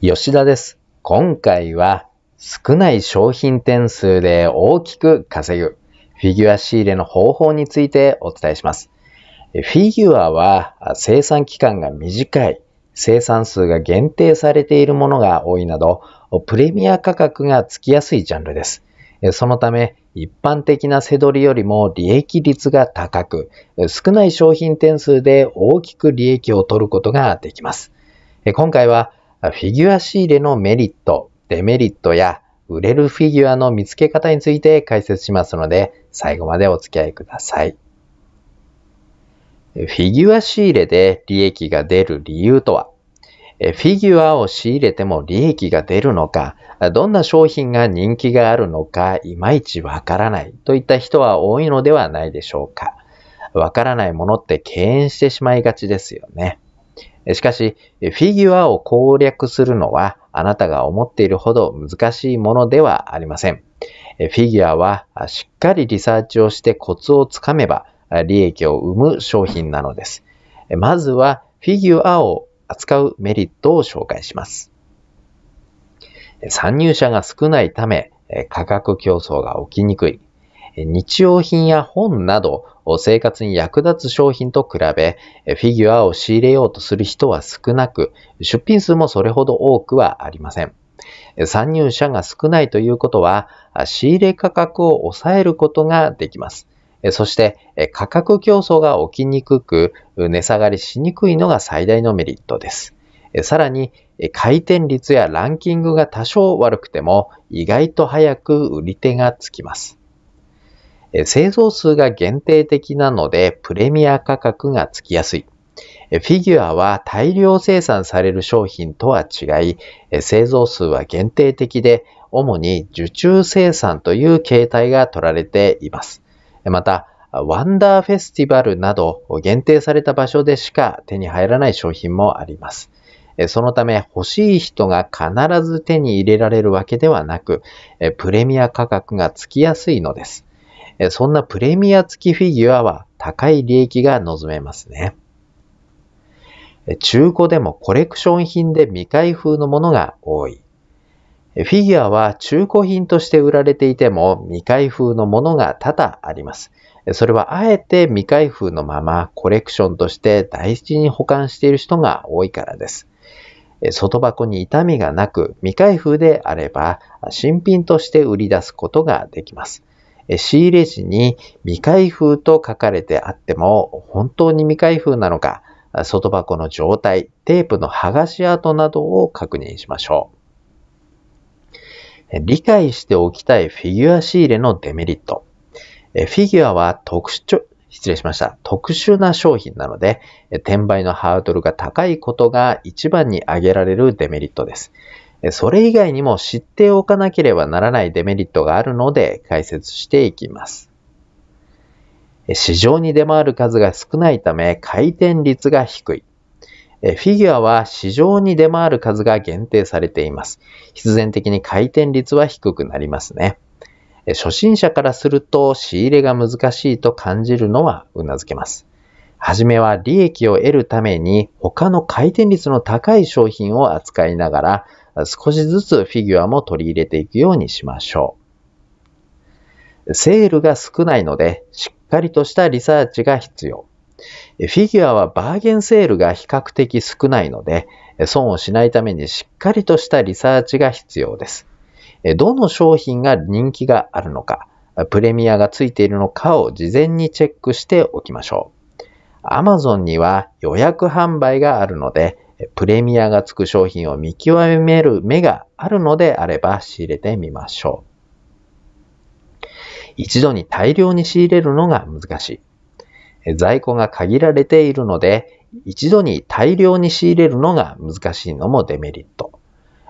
吉田です。今回は少ない商品点数で大きく稼ぐフィギュア仕入れの方法についてお伝えします。フィギュアは生産期間が短い、生産数が限定されているものが多いなど、プレミア価格がつきやすいジャンルです。そのため、一般的な背取りよりも利益率が高く、少ない商品点数で大きく利益を取ることができます。今回はフィギュア仕入れのメリット、デメリットや売れるフィギュアの見つけ方について解説しますので、最後までお付き合いください。フィギュア仕入れで利益が出る理由とはフィギュアを仕入れても利益が出るのか、どんな商品が人気があるのか、いまいちわからないといった人は多いのではないでしょうか。わからないものって敬遠してしまいがちですよね。しかし、フィギュアを攻略するのはあなたが思っているほど難しいものではありません。フィギュアはしっかりリサーチをしてコツをつかめば利益を生む商品なのです。まずはフィギュアを扱うメリットを紹介します。参入者が少ないため価格競争が起きにくい。日用品や本など生活に役立つ商品と比べ、フィギュアを仕入れようとする人は少なく、出品数もそれほど多くはありません。参入者が少ないということは、仕入れ価格を抑えることができます。そして、価格競争が起きにくく、値下がりしにくいのが最大のメリットです。さらに、回転率やランキングが多少悪くても、意外と早く売り手がつきます。製造数が限定的なのでプレミア価格がつきやすい。フィギュアは大量生産される商品とは違い、製造数は限定的で、主に受注生産という形態が取られています。また、ワンダーフェスティバルなど限定された場所でしか手に入らない商品もあります。そのため欲しい人が必ず手に入れられるわけではなく、プレミア価格がつきやすいのです。そんなプレミア付きフィギュアは高い利益が望めますね。中古でもコレクション品で未開封のものが多い。フィギュアは中古品として売られていても未開封のものが多々あります。それはあえて未開封のままコレクションとして大事に保管している人が多いからです。外箱に痛みがなく未開封であれば新品として売り出すことができます。仕入れ時に未開封と書かれてあっても、本当に未開封なのか、外箱の状態、テープの剥がし跡などを確認しましょう。理解しておきたいフィギュア仕入れのデメリット。フィギュアは特殊、失礼しました。特殊な商品なので、転売のハードルが高いことが一番に挙げられるデメリットです。それ以外にも知っておかなければならないデメリットがあるので解説していきます。市場に出回る数が少ないため回転率が低い。フィギュアは市場に出回る数が限定されています。必然的に回転率は低くなりますね。初心者からすると仕入れが難しいと感じるのは頷けます。はじめは利益を得るために他の回転率の高い商品を扱いながら少しずつフィギュアも取り入れていくようにしましょう。セールが少ないので、しっかりとしたリサーチが必要。フィギュアはバーゲンセールが比較的少ないので、損をしないためにしっかりとしたリサーチが必要です。どの商品が人気があるのか、プレミアがついているのかを事前にチェックしておきましょう。Amazon には予約販売があるので、プレミアがつく商品を見極める目があるのであれば仕入れてみましょう。一度に大量に仕入れるのが難しい。在庫が限られているので、一度に大量に仕入れるのが難しいのもデメリット。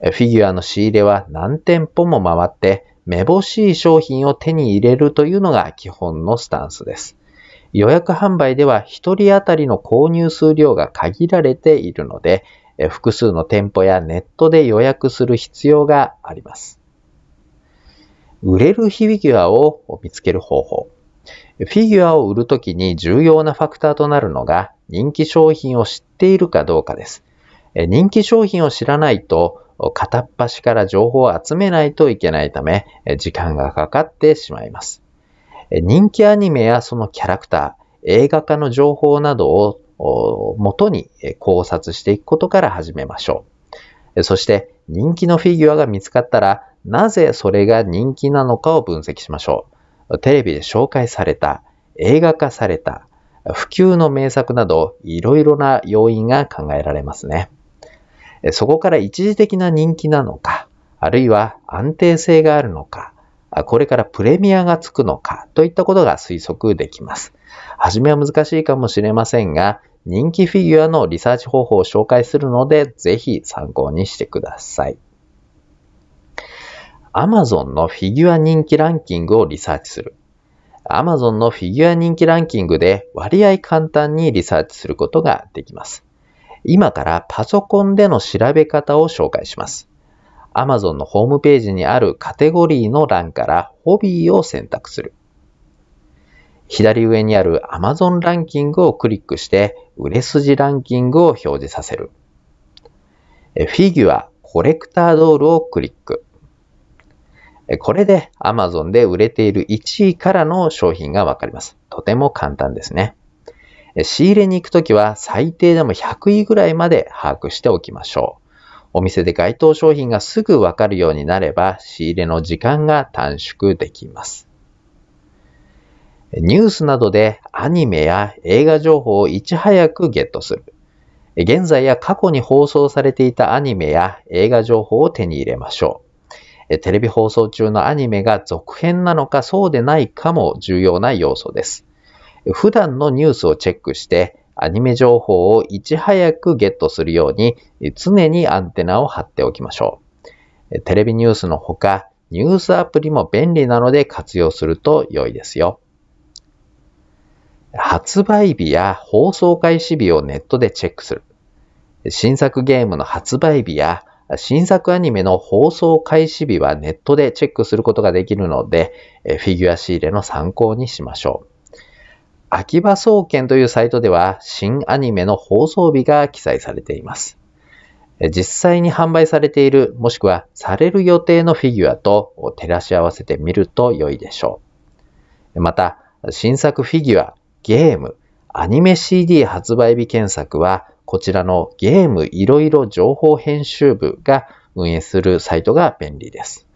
フィギュアの仕入れは何店舗も回って、めぼしい商品を手に入れるというのが基本のスタンスです。予約販売では1人当たりの購入数量が限られているので、複数の店舗やネットで予約する必要があります。売れるフィギュアを見つける方法。フィギュアを売るときに重要なファクターとなるのが人気商品を知っているかどうかです。人気商品を知らないと片っ端から情報を集めないといけないため時間がかかってしまいます。人気アニメやそのキャラクター、映画化の情報などを元に考察していくことから始めましょう。そして人気のフィギュアが見つかったら、なぜそれが人気なのかを分析しましょう。テレビで紹介された、映画化された、普及の名作など、いろいろな要因が考えられますね。そこから一時的な人気なのか、あるいは安定性があるのか、これからプレミアがつくのかといったことが推測できます。はじめは難しいかもしれませんが、人気フィギュアのリサーチ方法を紹介するので、ぜひ参考にしてください。Amazon のフィギュア人気ランキングをリサーチする。Amazon のフィギュア人気ランキングで割合簡単にリサーチすることができます。今からパソコンでの調べ方を紹介します。Amazon のホームページにあるカテゴリーの欄からホビーを選択する。左上にある Amazon ランキングをクリックして売れ筋ランキングを表示させる。フィギュア、コレクタードールをクリック。これで Amazon で売れている1位からの商品がわかります。とても簡単ですね。仕入れに行くときは最低でも100位ぐらいまで把握しておきましょう。お店で該当商品がすぐわかるようになれば仕入れの時間が短縮できます。ニュースなどでアニメや映画情報をいち早くゲットする。現在や過去に放送されていたアニメや映画情報を手に入れましょう。テレビ放送中のアニメが続編なのかそうでないかも重要な要素です。普段のニュースをチェックしてアニメ情報をいち早くゲットするように常にアンテナを張っておきましょう。テレビニュースのほか、ニュースアプリも便利なので活用すると良いですよ。発売日や放送開始日をネットでチェックする。新作ゲームの発売日や新作アニメの放送開始日はネットでチェックすることができるので、フィギュア仕入れの参考にしましょう。秋葉総研というサイトでは新アニメの放送日が記載されています。実際に販売されている、もしくはされる予定のフィギュアと照らし合わせてみると良いでしょう。また、新作フィギュア、ゲーム、アニメ CD 発売日検索は、こちらのゲームいろいろ情報編集部が運営するサイトが便利です。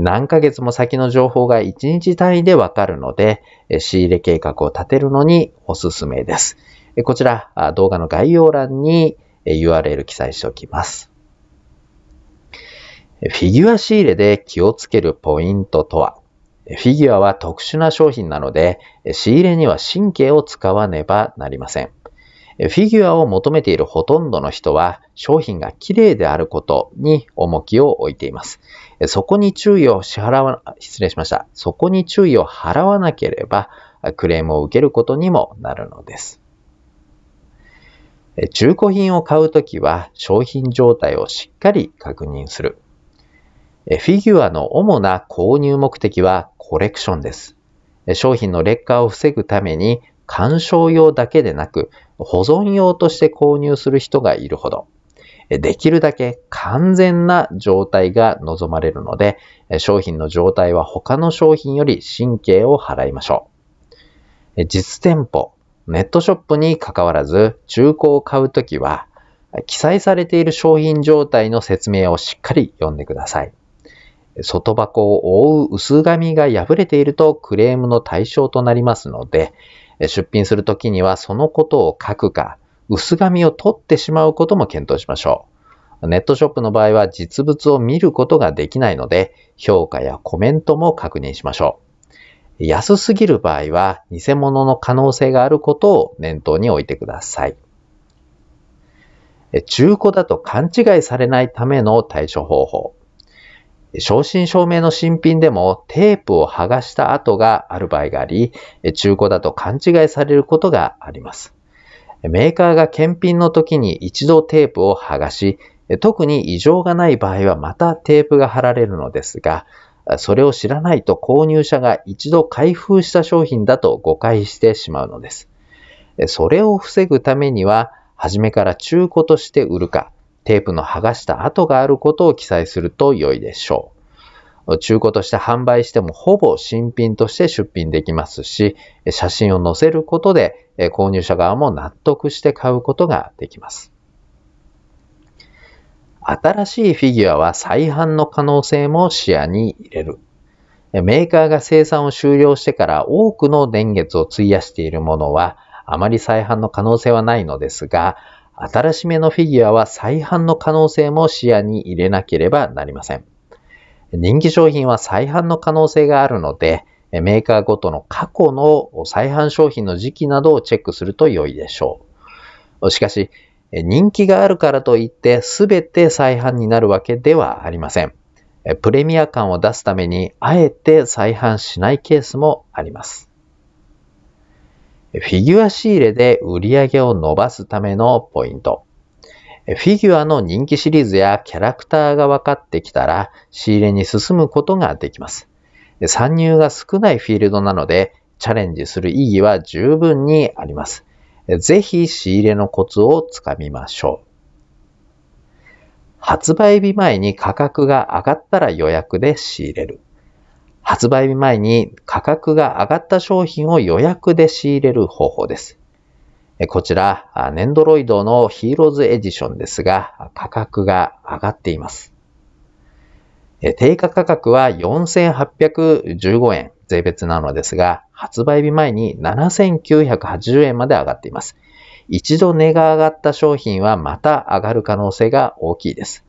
何ヶ月も先の情報が1日単位でわかるので、仕入れ計画を立てるのにおすすめです。こちら、動画の概要欄に URL 記載しておきます。フィギュア仕入れで気をつけるポイントとはフィギュアは特殊な商品なので、仕入れには神経を使わねばなりません。フィギュアを求めているほとんどの人は商品が綺麗であることに重きを置いています。そこに注意を支払わ、失礼しました。そこに注意を払わなければクレームを受けることにもなるのです。中古品を買うときは商品状態をしっかり確認する。フィギュアの主な購入目的はコレクションです。商品の劣化を防ぐために鑑賞用だけでなく、保存用として購入する人がいるほど、できるだけ完全な状態が望まれるので、商品の状態は他の商品より神経を払いましょう。実店舗、ネットショップに関わらず、中古を買うときは、記載されている商品状態の説明をしっかり読んでください。外箱を覆う薄紙が破れているとクレームの対象となりますので、出品するときにはそのことを書くか、薄紙を取ってしまうことも検討しましょう。ネットショップの場合は実物を見ることができないので、評価やコメントも確認しましょう。安すぎる場合は、偽物の可能性があることを念頭に置いてください。中古だと勘違いされないための対処方法。正真正銘の新品でもテープを剥がした跡がある場合があり、中古だと勘違いされることがあります。メーカーが検品の時に一度テープを剥がし、特に異常がない場合はまたテープが貼られるのですが、それを知らないと購入者が一度開封した商品だと誤解してしまうのです。それを防ぐためには、初めから中古として売るか、テープの剥がした跡があることを記載すると良いでしょう。中古として販売してもほぼ新品として出品できますし、写真を載せることで購入者側も納得して買うことができます。新しいフィギュアは再販の可能性も視野に入れる。メーカーが生産を終了してから多くの年月を費やしているものは、あまり再販の可能性はないのですが、新しめのフィギュアは再販の可能性も視野に入れなければなりません。人気商品は再販の可能性があるので、メーカーごとの過去の再販商品の時期などをチェックすると良いでしょう。しかし、人気があるからといって全て再販になるわけではありません。プレミア感を出すためにあえて再販しないケースもあります。フィギュア仕入れで売り上げを伸ばすためのポイント。フィギュアの人気シリーズやキャラクターが分かってきたら仕入れに進むことができます。参入が少ないフィールドなのでチャレンジする意義は十分にあります。ぜひ仕入れのコツをつかみましょう。発売日前に価格が上がったら予約で仕入れる。発売日前に価格が上がった商品を予約で仕入れる方法です。こちら、ネンドロイドのヒーローズエディションですが、価格が上がっています。定価価格は4815円、税別なのですが、発売日前に7980円まで上がっています。一度値が上がった商品はまた上がる可能性が大きいです。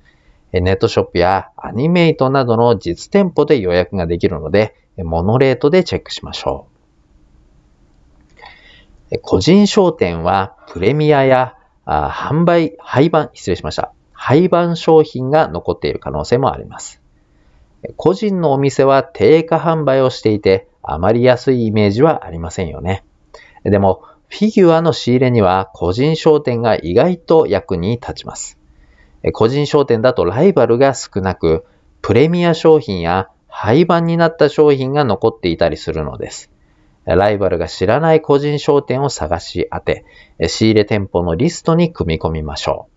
ネットショップやアニメイトなどの実店舗で予約ができるので、モノレートでチェックしましょう。個人商店はプレミアや販売、廃盤、失礼しました。廃盤商品が残っている可能性もあります。個人のお店は定価販売をしていて、あまり安いイメージはありませんよね。でも、フィギュアの仕入れには個人商店が意外と役に立ちます。個人商店だとライバルが少なく、プレミア商品や廃盤になった商品が残っていたりするのです。ライバルが知らない個人商店を探し当て、仕入れ店舗のリストに組み込みましょ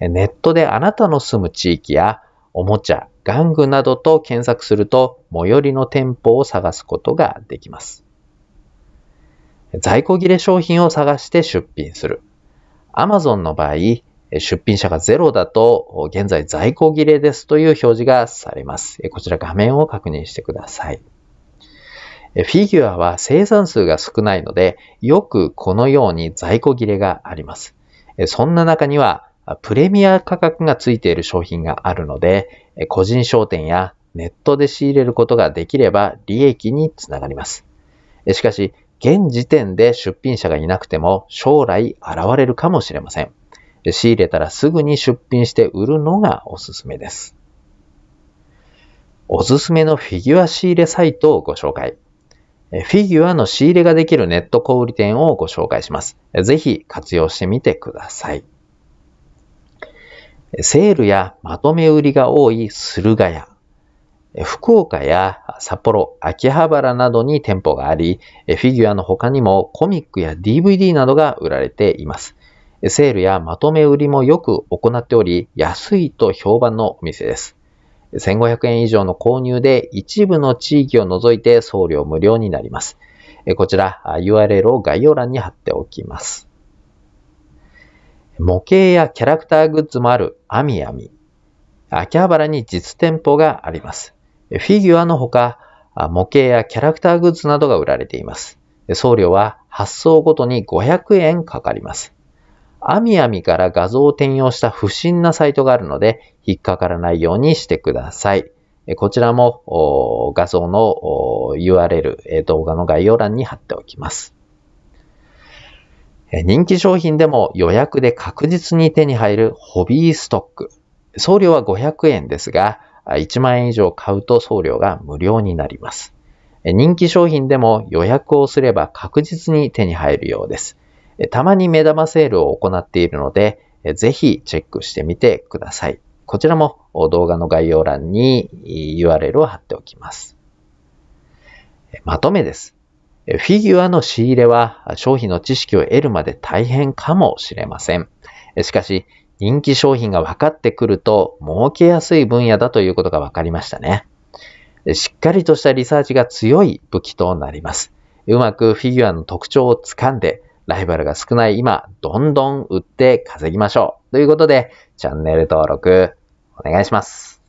う。ネットであなたの住む地域やおもちゃ、玩具などと検索すると、最寄りの店舗を探すことができます。在庫切れ商品を探して出品する。Amazon の場合、出品者がゼロだと、現在在庫切れですという表示がされます。こちら画面を確認してください。フィギュアは生産数が少ないので、よくこのように在庫切れがあります。そんな中には、プレミア価格がついている商品があるので、個人商店やネットで仕入れることができれば利益につながります。しかし、現時点で出品者がいなくても将来現れるかもしれません。仕入れたらすぐに出品して売るのがおすすめです。おすすめのフィギュア仕入れサイトをご紹介。フィギュアの仕入れができるネット小売店をご紹介します。ぜひ活用してみてください。セールやまとめ売りが多い駿河屋。福岡や札幌、秋葉原などに店舗があり、フィギュアの他にもコミックや DVD などが売られています。セールやまとめ売りもよく行っており、安いと評判のお店です。1500円以上の購入で一部の地域を除いて送料無料になります。こちら URL を概要欄に貼っておきます。模型やキャラクターグッズもあるアミアミ。秋葉原に実店舗があります。フィギュアのほか、模型やキャラクターグッズなどが売られています。送料は発送ごとに500円かかります。アミアミから画像を転用した不審なサイトがあるので、引っかからないようにしてください。こちらも画像の URL、動画の概要欄に貼っておきます。人気商品でも予約で確実に手に入るホビーストック。送料は500円ですが、1万円以上買うと送料が無料になります。人気商品でも予約をすれば確実に手に入るようです。たまに目玉セールを行っているので、ぜひチェックしてみてください。こちらも動画の概要欄に URL を貼っておきます。まとめです。フィギュアの仕入れは商品の知識を得るまで大変かもしれません。しかし、人気商品が分かってくると儲けやすい分野だということが分かりましたね。しっかりとしたリサーチが強い武器となります。うまくフィギュアの特徴をつかんで、ライバルが少ない今、どんどん売って稼ぎましょう。ということで、チャンネル登録お願いします。